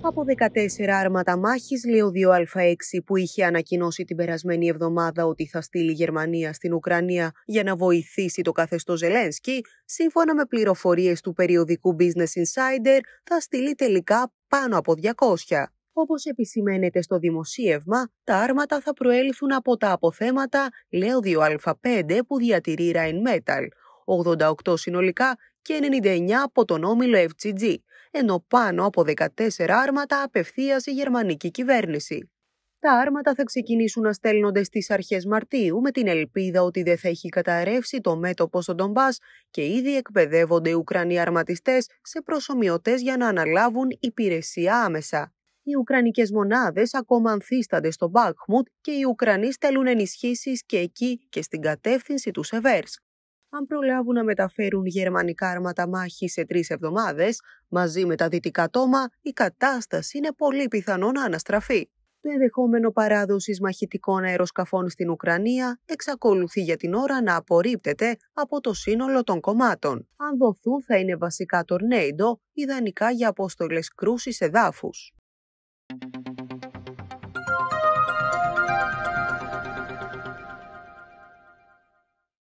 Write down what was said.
από 14 άρματα μάχης Λεο 2α6 που είχε ανακοινώσει την περασμένη εβδομάδα ότι θα στείλει η Γερμανία στην Ουκρανία για να βοηθήσει το καθεστώς Ζελένσκι, σύμφωνα με πληροφορίες του περιοδικού Business Insider, θα στείλει τελικά πάνω από 200. Όπως επισημαίνεται στο δημοσίευμα, τα άρματα θα προέλθουν από τα αποθέματα Λεο 2α5 που διατηρεί Rheinmetall, 88 συνολικά και 99 από τον όμιλο FCG ενώ πάνω από 14 άρματα απευθείας η γερμανική κυβέρνηση. Τα άρματα θα ξεκινήσουν να στέλνονται στις αρχές Μαρτίου με την ελπίδα ότι δεν θα έχει καταρρεύσει το μέτωπο στον Ντομπάς και ήδη εκπαιδεύονται οι Ουκρανοί αρματιστές σε προσωμιωτές για να αναλάβουν υπηρεσία άμεσα. Οι Ουκρανικές μονάδες ακόμα ανθίστανται στο Μπάκχμουτ και οι Ουκρανοί στέλνουν ενισχύσεις και εκεί και στην κατεύθυνση του Σεβέρσκ αν προλάβουν να μεταφέρουν γερμανικά άρματα μάχη σε τρεις εβδομάδες, μαζί με τα δυτικά τόμα, η κατάσταση είναι πολύ πιθανό να αναστραφεί. Το ενδεχόμενο παράδοσης μαχητικών αεροσκαφών στην Ουκρανία εξακολουθεί για την ώρα να απορρίπτεται από το σύνολο των κομμάτων. Αν δοθούν θα είναι βασικά τορνέιντο, ιδανικά για απόστολες κρούσεις εδάφους.